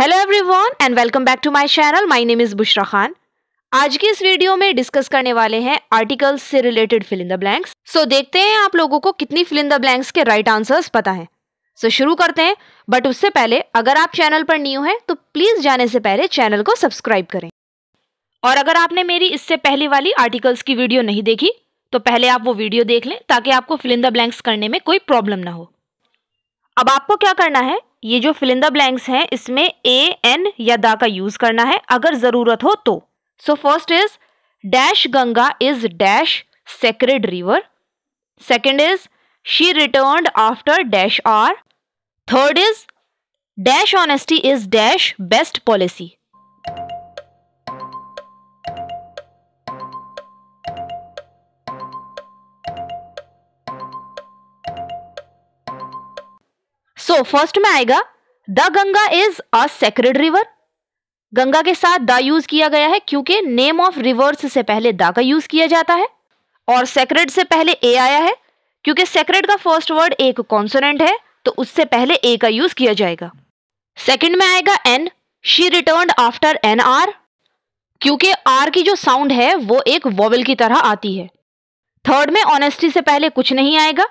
Hello everyone and welcome back to my channel my name is Bushra Khan आज की इस video में डिस्कस करने वाले हैं आर्टिकल्स से related fill in the blanks so देखते हैं आप लोगों को कितनी फिल इन द ब्लैंक्स के राइट right आंसर्स पता हैं सो so, शुरू करते हैं बट उससे पहले अगर आप चैनल पर न्यू हैं तो प्लीज़ जाने से पहले चैनल को सब्सक्राइब करें और अगर आपने मेरी इससे पहले वाली आर्टिकल्स की वीडियो नहीं देखी तो पहले आप वो वीडियो देख लें ताकि आपको फिल इन द ब्लैंक्स करने में कोई प्रॉब्लम ना हो अब आपको क्या करना है ये जो फिलिंदा ब्लैंक्स हैं इसमें ए एन या दा का यूज करना है अगर जरूरत हो तो so first is dash Ganga is dash sacred river second is she return after dash hour third is dash honesty is dash best policy first में आएगा the Ganga is a sacred river Ganga के साथ द यूज किया गया है क्योंकि name of rivers से पहले द का यूज किया जाता है और सेक्रेड से पहले ए आया है क्योंकि सेक्रेड का फर्स्ट वर्ड एक कॉन्सोनेंट है तो उससे पहले ए का यूज किया जाएगा सेकेंड में आएगा an she return after an hour क्योंकि आर की जो साउंड है वो एक वॉवल की तरह आती है थर्ड में ऑनेस्टी से पहले कुछ नहीं आएगा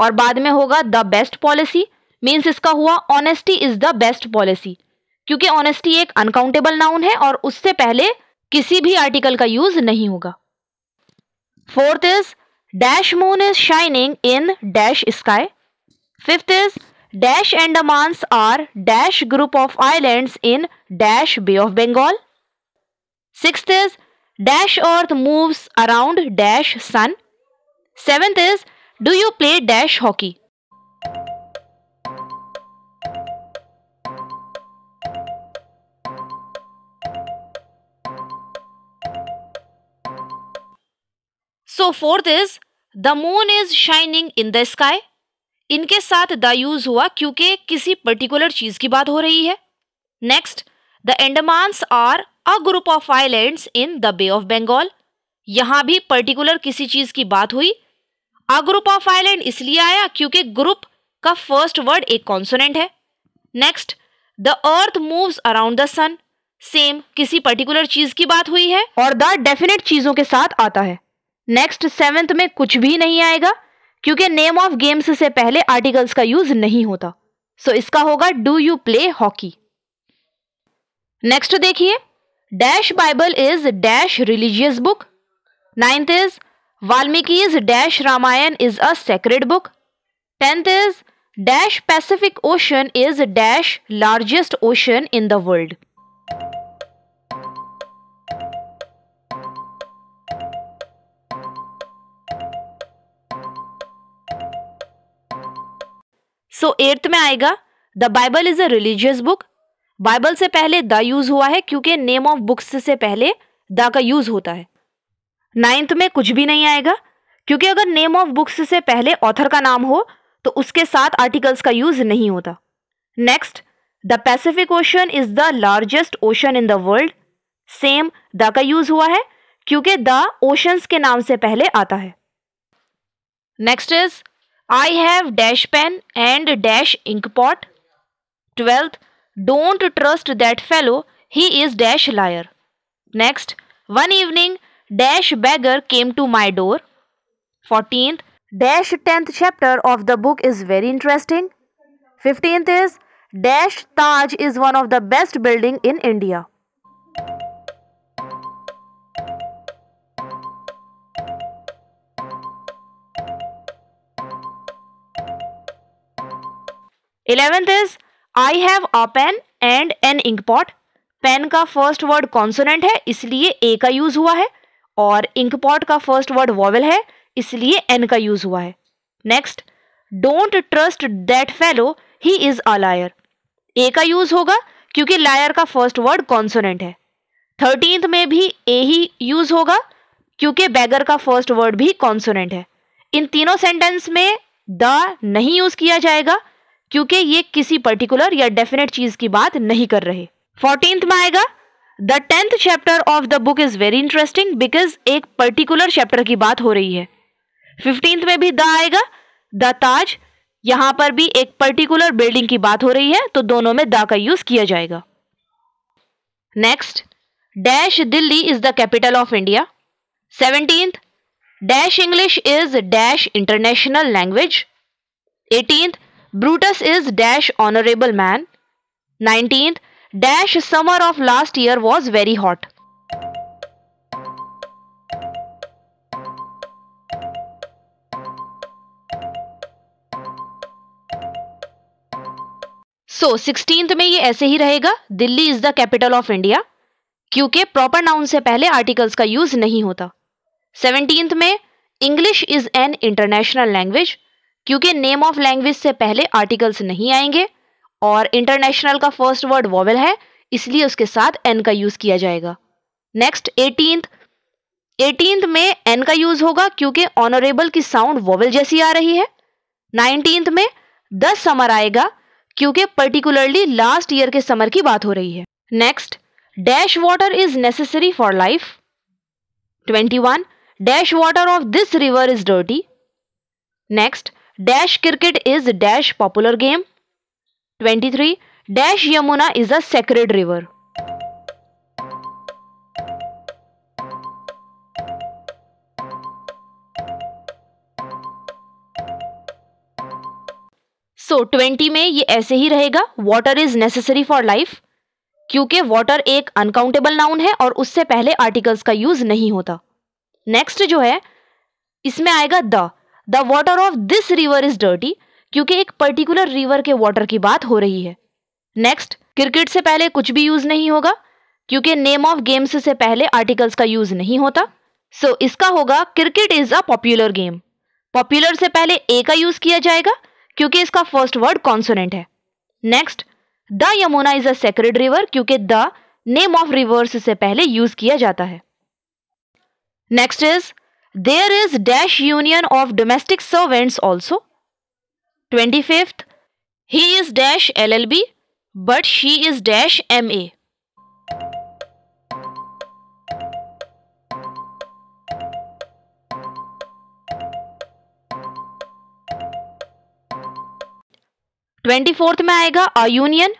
और बाद में होगा द बेस्ट पॉलिसी मीन्स इसका हुआ honesty is the best policy क्योंकि ऑनेस्टी एक अनकाउंटेबल नाउन है और उससे पहले किसी भी आर्टिकल का यूज नहीं होगा fourth is dash moon is shining in dash sky fifth is dash Andamans are dash group of islands in dash Bay of Bengal six is dash earth moves around dash sun seventh is do you play dash hockey so fourth is the moon is shining in the sky इनके साथ the use हुआ क्योंकि किसी particular चीज की बात हो रही है next the Andamans are a group of islands in the Bay of Bengal यहां भी पर्टिकुलर किसी चीज की बात हुई अ ग्रुप ऑफ आइलैंड इसलिए आया क्योंकि ग्रुप का फर्स्ट वर्ड एक कॉन्सोनेंट है next the earth moves around the sun same किसी पर्टिकुलर चीज की बात हुई है और द डेफिनेट चीजों के साथ आता है नेक्स्ट सेवेंथ में कुछ भी नहीं आएगा क्योंकि नेम ऑफ गेम्स से पहले आर्टिकल्स का यूज नहीं होता सो so इसका होगा do you play hockey next देखिए dash Bible is dash religious book ninth is Valmiki is dash Ramayana is a sacred book tenth is dash Pacific Ocean is dash largest ocean in the world so eighth में आएगा the Bible is a religious book Bible से पहले the use हुआ है क्योंकि name of books से पहले the का यूज होता है नाइन्थ में कुछ भी नहीं आएगा क्योंकि अगर नेम ऑफ बुक्स से पहले ऑथर का नाम हो तो उसके साथ आर्टिकल्स का यूज नहीं होता next the Pacific Ocean is the largest ocean in the world same the का यूज हुआ है क्योंकि द ओशंस के नाम से पहले आता है next is I have dash pen and dash ink pot. 12th, don't trust that fellow, he is dash liar. Next, one evening, dash beggar came to my door. 14th, dash 10th chapter of the book is very interesting. 15th is, dash Taj is one of the best building in India. Eleventh is I have a pen and an ink pot pen का first word consonant है इसलिए a का use हुआ है और ink pot का first word vowel है इसलिए एन का यूज हुआ है next don't trust that fellow he is a liar a का यूज होगा क्योंकि लायर का फर्स्ट वर्ड कॉन्सोनेंट है थर्टींथ में भी ए ही यूज होगा क्योंकि बैगर का फर्स्ट वर्ड भी कॉन्सोनेंट है इन तीनों सेंटेंस में द नहीं यूज किया जाएगा क्योंकि ये किसी पर्टिकुलर या डेफिनेट चीज की बात नहीं कर रहे फोर्टींथ में आएगा the tenth chapter of the book is very interesting because एक पर्टिकुलर चैप्टर की बात हो रही है फिफ्टींथ में भी द आएगा द ताज यहां पर भी एक पर्टिकुलर बिल्डिंग की बात हो रही है तो दोनों में द का यूज किया जाएगा next dash Delhi is the capital of India seventeenth dash English is dash international language eighteenth Brutus is dash honorable man. 19th dash summer of last year was very hot. So sixteenth में ये ऐसे ही रहेगा Delhi is the capital of India क्योंकि proper noun से पहले articles का use नहीं होता सेवनटींथ में English is an international language क्योंकि नेम ऑफ लैंग्वेज से पहले आर्टिकल्स नहीं आएंगे और इंटरनेशनल का फर्स्ट वर्ड वॉवल है इसलिए उसके साथ एन का यूज़ किया जाएगा नेक्स्ट एटीन एटीन में एन का यूज़ होगा क्योंकि ऑनरेबल की साउंड वॉवल जैसी आ रही है नाइनटीन में दस समर आएगा क्योंकि पर्टिकुलरली लास्ट ईयर के समर की बात हो रही है next dash water is necessary for life twenty one dash water of this river is dirty next cricket is dash popular game twenty 23. Dash Yamuna is a sacred river so so, 20 में ये ऐसे ही रहेगा water is necessary for life क्योंकि water एक uncountable noun है और उससे पहले आर्टिकल्स का यूज नहीं होता नेक्स्ट जो है इसमें आएगा the the water of this river is dirty क्योंकि एक पर्टिकुलर रिवर के वॉटर की बात हो रही है नेक्स्ट क्रिकेट से पहले कुछ भी यूज नहीं होगा क्योंकि नेम ऑफ गेम्स से पहले आर्टिकल्स का यूज नहीं होता सो so, इसका होगा cricket is a popular game popular से पहले ए का यूज किया जाएगा क्योंकि इसका फर्स्ट वर्ड कॉन्सोनेंट है next the Yamuna is a sacred river क्योंकि द नेम ऑफ रिवर्स से पहले यूज किया जाता है next is there is dash union of domestic servants also 25th he is dash llb but she is dash ma twenty fourth में आएगा a union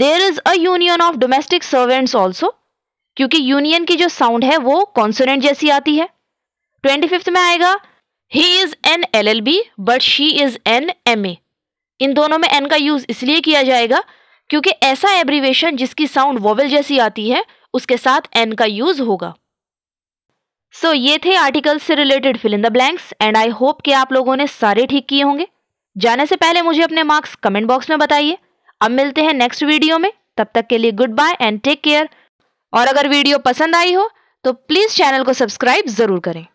there is a union of domestic servants also क्योंकि union की जो sound है वो consonant जैसी आती है ट्वेंटी फिफ्थ में आएगा he is an L L B but she is an M A इन दोनों में एन का यूज़ इसलिए किया जाएगा क्योंकि ऐसा एब्रीवेशन जिसकी साउंड वोवेल जैसी आती है उसके साथ एन का यूज़ होगा सो so, ये थे आर्टिकल से related fill in the blanks and I hope कि आप लोगों ने सारे ठीक किए होंगे जाने से पहले मुझे अपने मार्क्स कमेंट बॉक्स में बताइए अब मिलते हैं नेक्स्ट वीडियो में तब तक के लिए good bye and take care और अगर वीडियो पसंद आई हो तो प्लीज़ चैनल को सब्सक्राइब ज़रूर करें